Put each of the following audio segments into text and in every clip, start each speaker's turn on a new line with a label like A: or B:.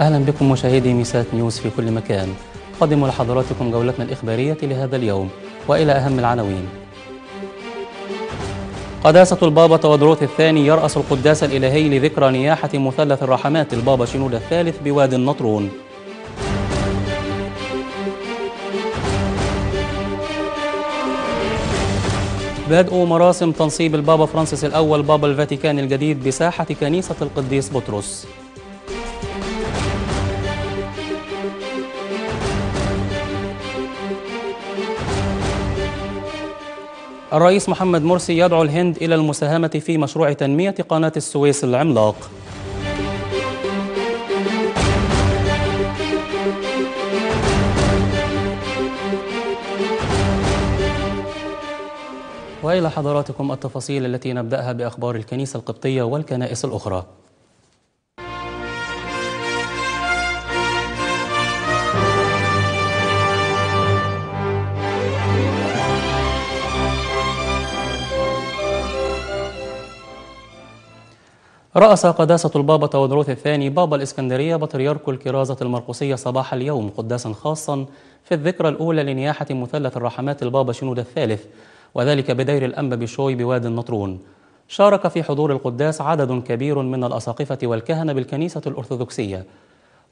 A: أهلا بكم مشاهدي ميسات نيوز في كل مكان قدموا لحضراتكم جولتنا الإخبارية لهذا اليوم وإلى أهم العناوين قداسة البابا تودروث الثاني يرأس القداس الإلهي لذكرى نياحة مثلث الرحمات البابا شنود الثالث بوادي النطرون بدء مراسم تنصيب البابا فرانسيس الأول بابا الفاتيكان الجديد بساحة كنيسة القديس بطرس الرئيس محمد مرسي يدعو الهند إلى المساهمة في مشروع تنمية قناة السويس العملاق وإلى حضراتكم التفاصيل التي نبدأها بأخبار الكنيسة القبطية والكنائس الأخرى رأس قداسة البابا تودروث الثاني بابا الإسكندرية بطريرك الكرازة المرقسية صباح اليوم قداسا خاصا في الذكرى الأولى لنياحة مثلث الرحمات البابا شنود الثالث وذلك بدير الأنبا بشوي بواد النطرون شارك في حضور القداس عدد كبير من الأساقفة والكهنة بالكنيسة الأرثوذكسية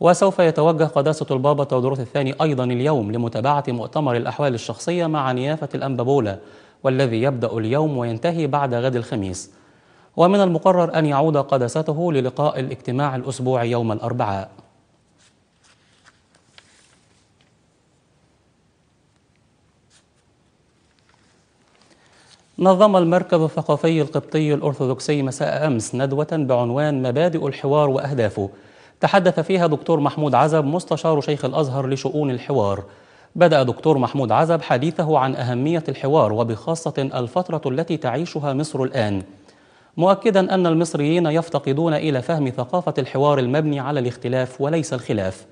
A: وسوف يتوجه قداسة البابا تودروث الثاني أيضا اليوم لمتابعة مؤتمر الأحوال الشخصية مع نيافة الأنبا بولا والذي يبدأ اليوم وينتهي بعد غد الخميس ومن المقرر أن يعود قدسته للقاء الاجتماع الأسبوعي يوم الأربعاء نظم المركز الثقافي القبطي الأرثوذكسي مساء أمس ندوة بعنوان مبادئ الحوار وأهدافه تحدث فيها دكتور محمود عزب مستشار شيخ الأزهر لشؤون الحوار بدأ دكتور محمود عزب حديثه عن أهمية الحوار وبخاصة الفترة التي تعيشها مصر الآن مؤكدا أن المصريين يفتقدون إلى فهم ثقافة الحوار المبني على الاختلاف وليس الخلاف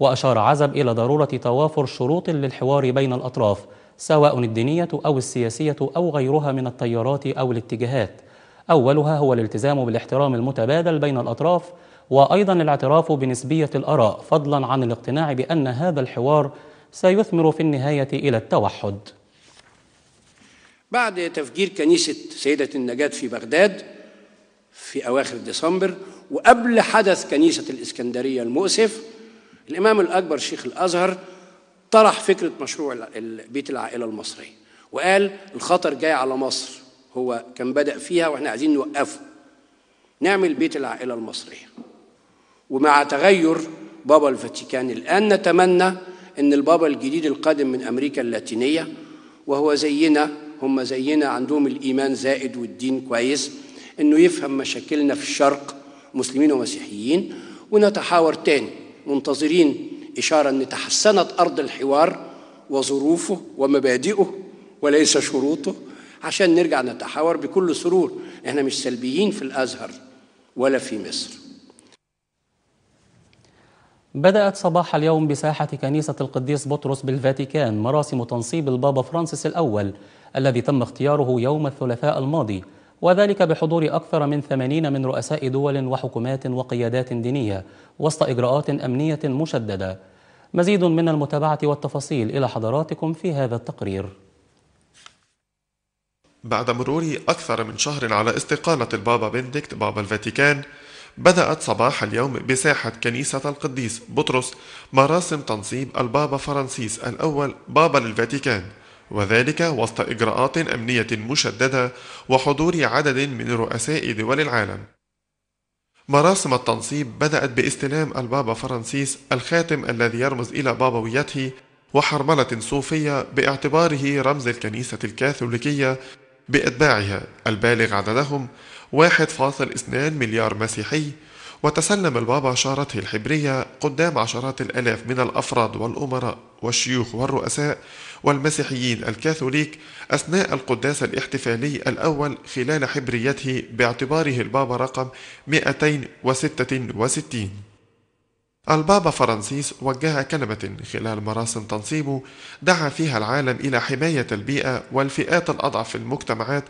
A: وأشار عزب إلى ضرورة توافر شروط للحوار بين الأطراف سواء الدينية أو السياسية أو غيرها من التيارات أو الاتجاهات أولها هو الالتزام بالاحترام المتبادل بين الأطراف وأيضا الاعتراف بنسبية الآراء فضلا عن الاقتناع بأن هذا الحوار سيثمر في النهاية إلى التوحد
B: بعد تفجير كنيسة سيدة النجاة في بغداد في أواخر ديسمبر وقبل حدث كنيسة الإسكندرية المؤسف الإمام الأكبر شيخ الأزهر طرح فكرة مشروع بيت العائلة المصرية وقال الخطر جاي على مصر هو كان بدأ فيها وإحنا عايزين نوقفه نعمل بيت العائلة المصرية ومع تغير بابا الفاتيكان الآن نتمنى أن البابا الجديد القادم من أمريكا اللاتينية وهو زينا هم زينا عندهم الإيمان زائد والدين كويس إنه يفهم مشاكلنا في الشرق مسلمين ومسيحيين ونتحاور تاني منتظرين إشارة أن تحسنت أرض الحوار وظروفه ومبادئه وليس شروطه عشان نرجع نتحاور بكل سرور احنا مش سلبيين في الأزهر ولا في مصر
A: بدأت صباح اليوم بساحة كنيسة القديس بطرس بالفاتيكان مراسم تنصيب البابا فرانسيس الأول الذي تم اختياره يوم الثلاثاء الماضي وذلك بحضور أكثر من ثمانين من رؤساء دول وحكومات وقيادات دينية وسط إجراءات أمنية مشددة مزيد من المتابعة والتفاصيل إلى حضراتكم في هذا التقرير
C: بعد مرور أكثر من شهر على استقالة البابا بنديكت بابا الفاتيكان بدأت صباح اليوم بساحة كنيسة القديس بطرس مراسم تنصيب البابا فرانسيس الأول بابا للفاتيكان وذلك وسط إجراءات أمنية مشددة وحضور عدد من رؤساء دول العالم مراسم التنصيب بدأت باستلام البابا فرانسيس الخاتم الذي يرمز إلى بابويته وحرملة صوفية باعتباره رمز الكنيسة الكاثوليكية بأتباعها البالغ عددهم 1.2 مليار مسيحي وتسلم البابا شارته الحبرية قدام عشرات الآلاف من الأفراد والأمراء والشيوخ والرؤساء والمسيحيين الكاثوليك أثناء القداس الاحتفالي الأول خلال حبريته باعتباره البابا رقم 266 البابا فرانسيس وجه كلمة خلال مراسم تنصيبه دعا فيها العالم إلى حماية البيئة والفئات الأضعف في المجتمعات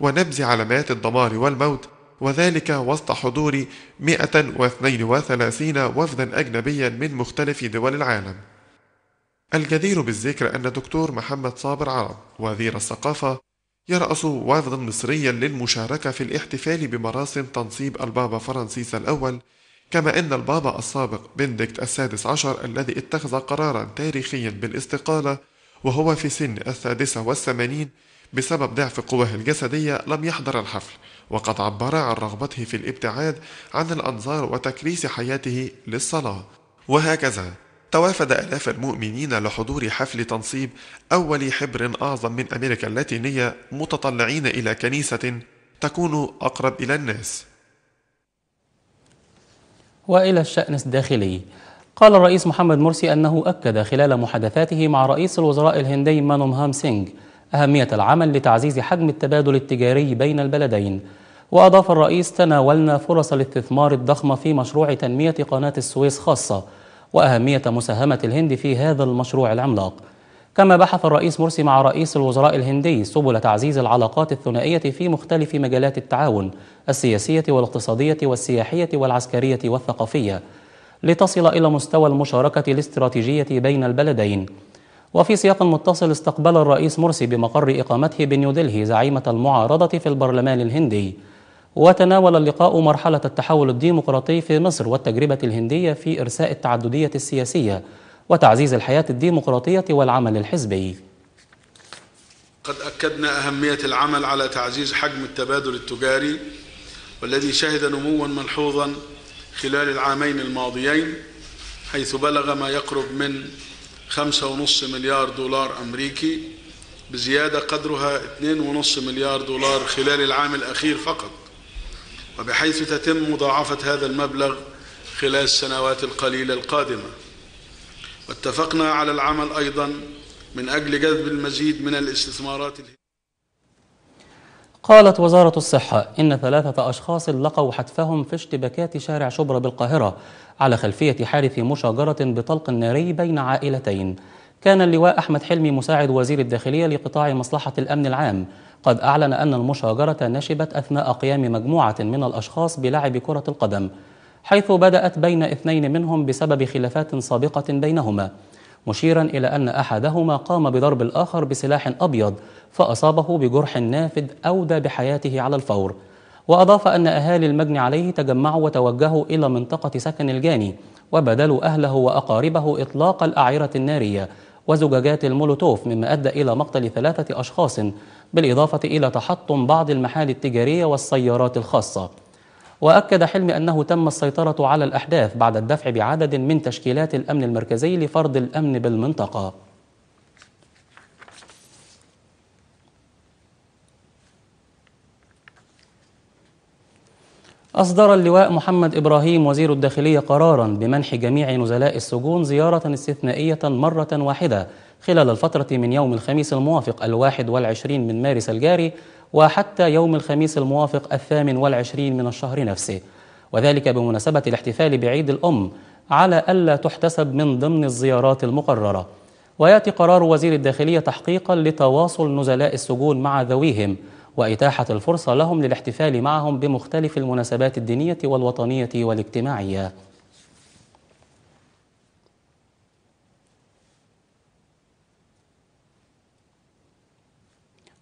C: ونبذ علامات الدمار والموت وذلك وسط حضور 132 وفدا أجنبيا من مختلف دول العالم الجدير بالذكر أن دكتور محمد صابر عرب وزير الثقافة يرأس وفدا مصريا للمشاركة في الاحتفال بمراسم تنصيب البابا فرانسيس الأول كما أن البابا السابق بندكت السادس عشر الذي اتخذ قرارا تاريخيا بالاستقالة وهو في سن السادسة والثمانين بسبب ضعف قواه الجسدية لم يحضر الحفل وقد عبر عن رغبته في الابتعاد عن الأنظار وتكريس حياته للصلاة وهكذا توافد آلاف المؤمنين لحضور حفل تنصيب أول حبر أعظم من أمريكا اللاتينية متطلعين إلى كنيسة تكون أقرب إلى الناس
A: وإلى الشأن الداخلي قال الرئيس محمد مرسي أنه أكد خلال محادثاته مع رئيس الوزراء الهندي هام سينج أهمية العمل لتعزيز حجم التبادل التجاري بين البلدين وأضاف الرئيس تناولنا فرص الاستثمار الضخمة في مشروع تنمية قناة السويس خاصة وأهمية مساهمة الهند في هذا المشروع العملاق كما بحث الرئيس مرسي مع رئيس الوزراء الهندي سبل تعزيز العلاقات الثنائية في مختلف مجالات التعاون السياسية والاقتصادية والسياحية والعسكرية والثقافية لتصل إلى مستوى المشاركة الاستراتيجية بين البلدين وفي سياق متصل استقبل الرئيس مرسي بمقر إقامته بنيودلهي زعيمة المعارضة في البرلمان الهندي وتناول اللقاء مرحلة التحول الديمقراطي في مصر والتجربة الهندية في إرساء التعددية السياسية وتعزيز الحياة الديمقراطية والعمل الحزبي
B: قد أكدنا أهمية العمل على تعزيز حجم التبادل التجاري والذي شهد نموا ملحوظا خلال العامين الماضيين حيث بلغ ما يقرب من 5.5 مليار دولار أمريكي بزيادة قدرها 2.5 مليار دولار خلال العام الأخير فقط وبحيث تتم مضاعفة هذا المبلغ خلال السنوات القليلة القادمة واتفقنا على العمل أيضا من أجل جذب المزيد من الاستثمارات
A: قالت وزارة الصحة إن ثلاثة أشخاص لقوا حتفهم في اشتباكات شارع شبرا بالقاهرة على خلفية حادث مشاجرة بطلق ناري بين عائلتين كان اللواء أحمد حلمي مساعد وزير الداخلية لقطاع مصلحة الأمن العام قد أعلن أن المشاجرة نشبت أثناء قيام مجموعة من الأشخاص بلعب كرة القدم حيث بدأت بين اثنين منهم بسبب خلافات سابقة بينهما مشيرا إلى أن أحدهما قام بضرب الآخر بسلاح أبيض فأصابه بجرح نافذ أودى بحياته على الفور وأضاف أن أهالي المجني عليه تجمعوا وتوجهوا إلى منطقة سكن الجاني وبدلوا أهله وأقاربه إطلاق الأعيرة النارية وزجاجات المولوتوف مما أدى إلى مقتل ثلاثة أشخاص بالإضافة إلى تحطم بعض المحال التجارية والسيارات الخاصة وأكد حلمي أنه تم السيطرة على الأحداث بعد الدفع بعدد من تشكيلات الأمن المركزي لفرض الأمن بالمنطقة أصدر اللواء محمد إبراهيم وزير الداخلية قرارا بمنح جميع نزلاء السجون زيارة استثنائية مرة واحدة خلال الفترة من يوم الخميس الموافق الواحد والعشرين من مارس الجاري وحتى يوم الخميس الموافق الثامن والعشرين من الشهر نفسه وذلك بمناسبة الاحتفال بعيد الأم على ألا تحتسب من ضمن الزيارات المقررة ويأتي قرار وزير الداخلية تحقيقا لتواصل نزلاء السجون مع ذويهم وإتاحة الفرصة لهم للاحتفال معهم بمختلف المناسبات الدينية والوطنية والاجتماعية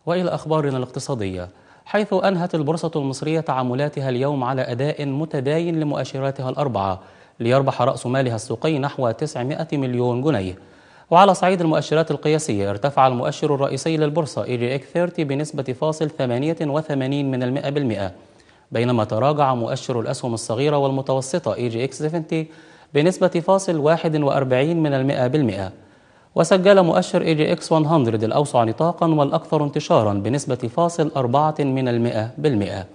A: والى اخبارنا الاقتصاديه حيث انهت البورصه المصريه تعاملاتها اليوم على اداء متداين لمؤشراتها الاربعه ليربح راس مالها السوقي نحو 900 مليون جنيه وعلى صعيد المؤشرات القياسية ارتفع المؤشر الرئيسي للبورصة اك 30 بنسبة فاصل 88 من المئة بالمئة بينما تراجع مؤشر الأسهم الصغيرة والمتوسطة اك 70 بنسبة فاصل 41 من المئة بالمئة وسجل مؤشر اي جي اكس 100 الأوسع نطاقا والأكثر انتشارا بنسبة فاصل 4 من المئة بالمئة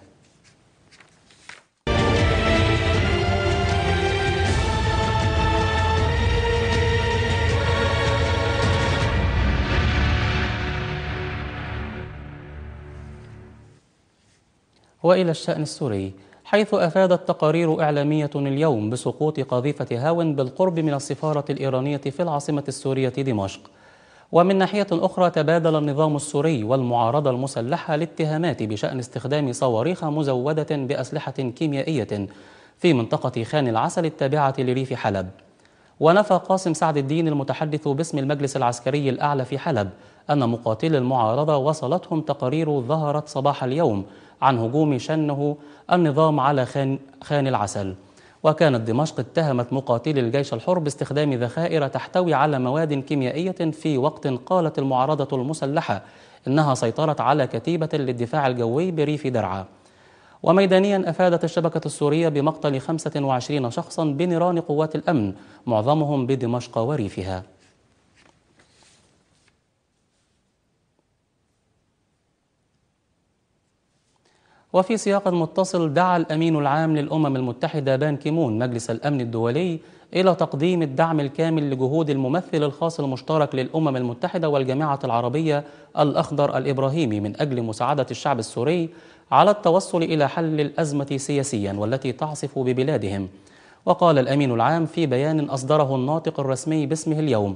A: وإلى الشأن السوري حيث أفادت تقارير إعلامية اليوم بسقوط قذيفة هاون بالقرب من السفارة الإيرانية في العاصمة السورية دمشق ومن ناحية أخرى تبادل النظام السوري والمعارضة المسلحة الاتهامات بشأن استخدام صواريخ مزودة بأسلحة كيميائية في منطقة خان العسل التابعة لريف حلب ونفى قاسم سعد الدين المتحدث باسم المجلس العسكري الأعلى في حلب أن مقاتلي المعارضة وصلتهم تقارير ظهرت صباح اليوم عن هجوم شنه النظام على خان, خان العسل وكانت دمشق اتهمت مقاتلي الجيش الحر باستخدام ذخائر تحتوي على مواد كيميائية في وقت قالت المعارضة المسلحة إنها سيطرت على كتيبة للدفاع الجوي بريف درعا وميدانيا أفادت الشبكة السورية بمقتل 25 شخصا بنيران قوات الأمن معظمهم بدمشق وريفها وفي سياق متصل دعا الأمين العام للأمم المتحدة بان كيمون مجلس الأمن الدولي إلى تقديم الدعم الكامل لجهود الممثل الخاص المشترك للأمم المتحدة والجامعة العربية الأخضر الإبراهيمي من أجل مساعدة الشعب السوري على التوصل إلى حل الأزمة سياسيا والتي تعصف ببلادهم وقال الأمين العام في بيان أصدره الناطق الرسمي باسمه اليوم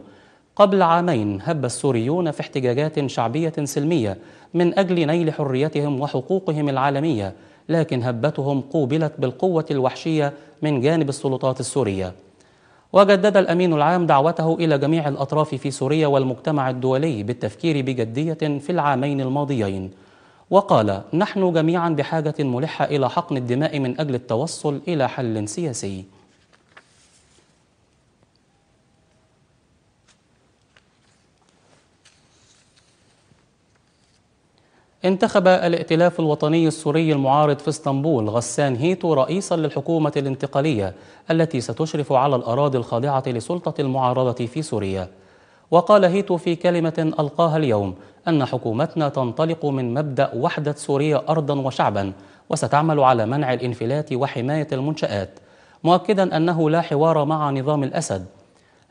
A: قبل عامين هب السوريون في احتجاجات شعبية سلمية من أجل نيل حريتهم وحقوقهم العالمية لكن هبتهم قوبلت بالقوة الوحشية من جانب السلطات السورية وجدد الأمين العام دعوته إلى جميع الأطراف في سوريا والمجتمع الدولي بالتفكير بجدية في العامين الماضيين وقال نحن جميعا بحاجة ملحة إلى حقن الدماء من أجل التوصل إلى حل سياسي انتخب الائتلاف الوطني السوري المعارض في اسطنبول غسان هيتو رئيسا للحكومة الانتقالية التي ستشرف على الأراضي الخاضعة لسلطة المعارضة في سوريا وقال هيتو في كلمة ألقاها اليوم أن حكومتنا تنطلق من مبدأ وحدة سوريا أرضا وشعبا وستعمل على منع الانفلات وحماية المنشآت مؤكدا أنه لا حوار مع نظام الأسد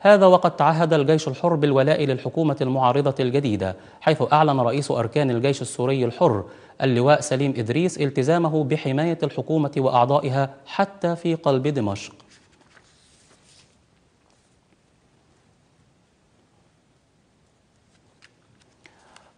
A: هذا وقد تعهد الجيش الحر بالولاء للحكومة المعارضة الجديدة حيث أعلن رئيس أركان الجيش السوري الحر اللواء سليم إدريس التزامه بحماية الحكومة وأعضائها حتى في قلب دمشق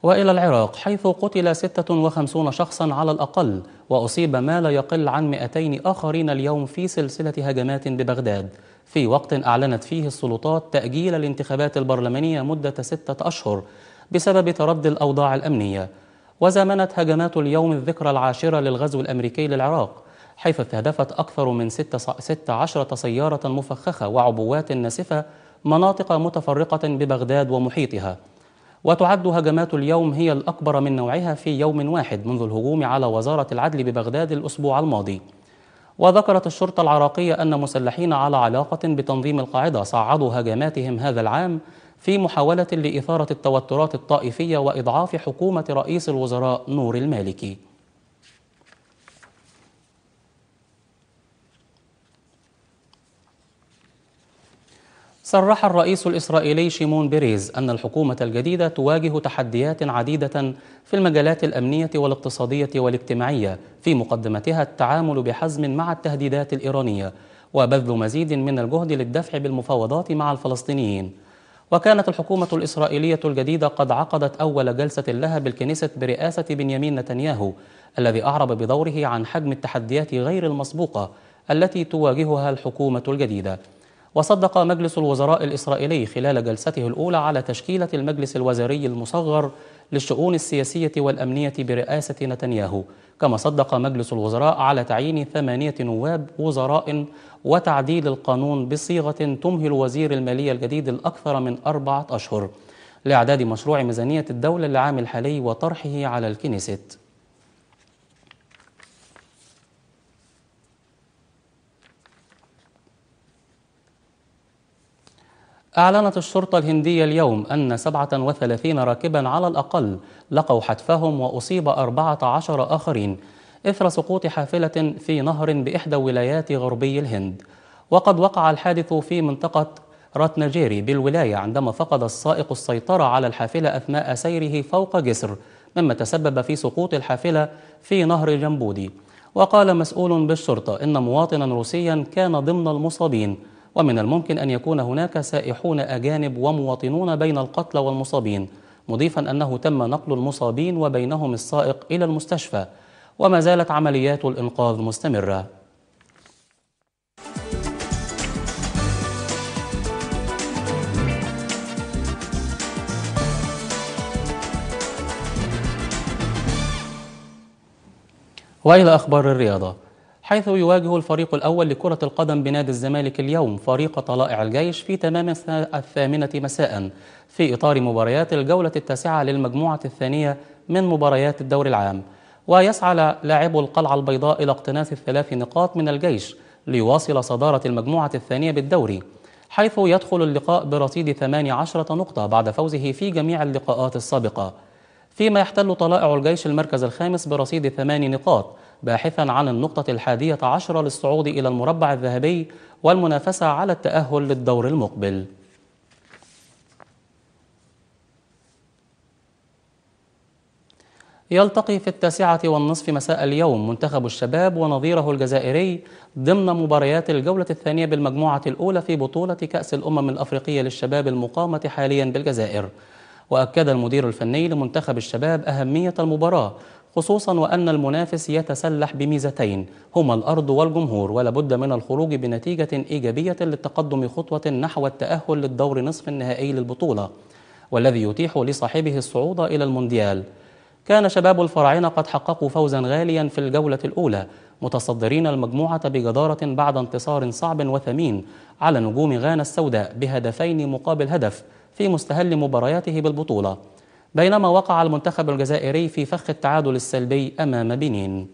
A: وإلى العراق حيث قتل 56 شخصا على الأقل وأصيب ما لا يقل عن 200 آخرين اليوم في سلسلة هجمات ببغداد في وقت أعلنت فيه السلطات تأجيل الانتخابات البرلمانية مدة ستة أشهر بسبب تردي الأوضاع الأمنية وزامنت هجمات اليوم الذكرى العاشرة للغزو الأمريكي للعراق حيث استهدفت أكثر من 16 سيارة مفخخة وعبوات ناسفة مناطق متفرقة ببغداد ومحيطها وتعد هجمات اليوم هي الأكبر من نوعها في يوم واحد منذ الهجوم على وزارة العدل ببغداد الأسبوع الماضي وذكرت الشرطة العراقية أن مسلحين على علاقة بتنظيم القاعدة صعدوا هجماتهم هذا العام في محاولة لإثارة التوترات الطائفية وإضعاف حكومة رئيس الوزراء نور المالكي صرح الرئيس الإسرائيلي شيمون بيريز أن الحكومة الجديدة تواجه تحديات عديدة في المجالات الأمنية والاقتصادية والاجتماعية في مقدمتها التعامل بحزم مع التهديدات الإيرانية وبذل مزيد من الجهد للدفع بالمفاوضات مع الفلسطينيين وكانت الحكومة الإسرائيلية الجديدة قد عقدت أول جلسة لها بالكنيسة برئاسة بنيامين نتنياهو الذي أعرب بدوره عن حجم التحديات غير المسبوقة التي تواجهها الحكومة الجديدة وصدق مجلس الوزراء الإسرائيلي خلال جلسته الأولى على تشكيلة المجلس الوزاري المصغر للشؤون السياسية والأمنية برئاسة نتنياهو كما صدق مجلس الوزراء على تعيين ثمانية نواب وزراء وتعديل القانون بصيغة تمهل وزير المالية الجديد الأكثر من أربعة أشهر لإعداد مشروع ميزانية الدولة للعام الحالي وطرحه على الكنيست أعلنت الشرطة الهندية اليوم أن 37 راكبا على الأقل لقوا حتفهم وأصيب 14 آخرين إثر سقوط حافلة في نهر بإحدى ولايات غربي الهند وقد وقع الحادث في منطقة راتناجيري بالولاية عندما فقد السائق السيطرة على الحافلة أثناء سيره فوق جسر مما تسبب في سقوط الحافلة في نهر جنبودي وقال مسؤول بالشرطة إن مواطنا روسيا كان ضمن المصابين ومن الممكن أن يكون هناك سائحون أجانب ومواطنون بين القتلى والمصابين مضيفا أنه تم نقل المصابين وبينهم السائق إلى المستشفى وما زالت عمليات الإنقاذ مستمرة وإلى أخبار الرياضة حيث يواجه الفريق الأول لكرة القدم بنادي الزمالك اليوم فريق طلائع الجيش في تمام الثامنة مساء في إطار مباريات الجولة التاسعة للمجموعة الثانية من مباريات الدور العام ويسعى لاعبو القلعة البيضاء إلى اقتناص الثلاث نقاط من الجيش ليواصل صدارة المجموعة الثانية بالدوري حيث يدخل اللقاء برصيد 18 نقطة بعد فوزه في جميع اللقاءات السابقة فيما يحتل طلائع الجيش المركز الخامس برصيد ثمان نقاط باحثا عن النقطة الحادية عشرة للصعود إلى المربع الذهبي والمنافسة على التأهل للدور المقبل يلتقي في التاسعة والنصف مساء اليوم منتخب الشباب ونظيره الجزائري ضمن مباريات الجولة الثانية بالمجموعة الأولى في بطولة كأس الأمم الأفريقية للشباب المقامة حاليا بالجزائر وأكد المدير الفني لمنتخب الشباب أهمية المباراة خصوصا وأن المنافس يتسلح بميزتين هما الأرض والجمهور ولابد من الخروج بنتيجة إيجابية للتقدم خطوة نحو التأهل للدور نصف النهائي للبطولة والذي يتيح لصاحبه الصعود إلى المونديال كان شباب الفراعنة قد حققوا فوزا غاليا في الجولة الأولى متصدرين المجموعة بجدارة بعد انتصار صعب وثمين على نجوم غانا السوداء بهدفين مقابل هدف في مستهل مبارياته بالبطولة بينما وقع المنتخب الجزائري في فخ التعادل السلبي أمام بنين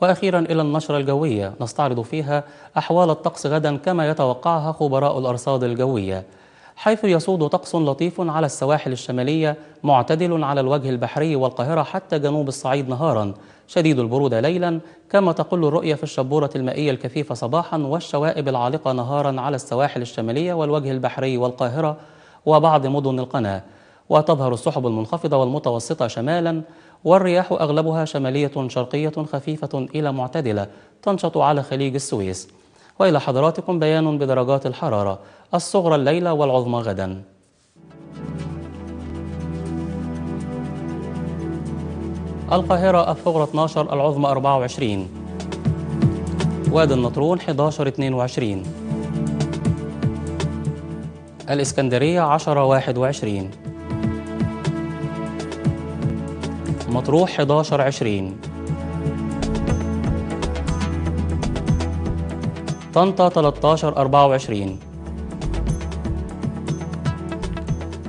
A: وأخيرا إلى النشرة الجوية نستعرض فيها أحوال الطقس غدا كما يتوقعها خبراء الأرصاد الجوية حيث يسود طقس لطيف على السواحل الشمالية معتدل على الوجه البحري والقاهرة حتى جنوب الصعيد نهارا شديد البرودة ليلا كما تقل الرؤية في الشبورة المائية الكثيفة صباحا والشوائب العالقة نهارا على السواحل الشمالية والوجه البحري والقاهرة وبعض مدن القناة وتظهر السحب المنخفضة والمتوسطة شمالا والرياح أغلبها شمالية شرقية خفيفة إلى معتدلة تنشط على خليج السويس وإلى حضراتكم بيان بدرجات الحرارة الصغرى الليلة والعظمى غدا القاهرة الثغرة 12 العظمى 24 وادي النطرون 11 22 الإسكندرية 10 21 مطروح 11 20 طنطا 13 24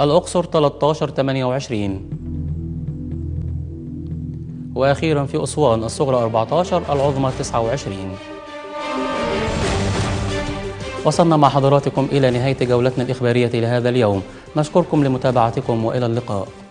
A: الأقصر 13 28 وأخيرا في أسوان الصغرى 14 العظمى 29 وصلنا مع حضراتكم إلى نهاية جولتنا الإخبارية لهذا اليوم نشكركم لمتابعتكم وإلى اللقاء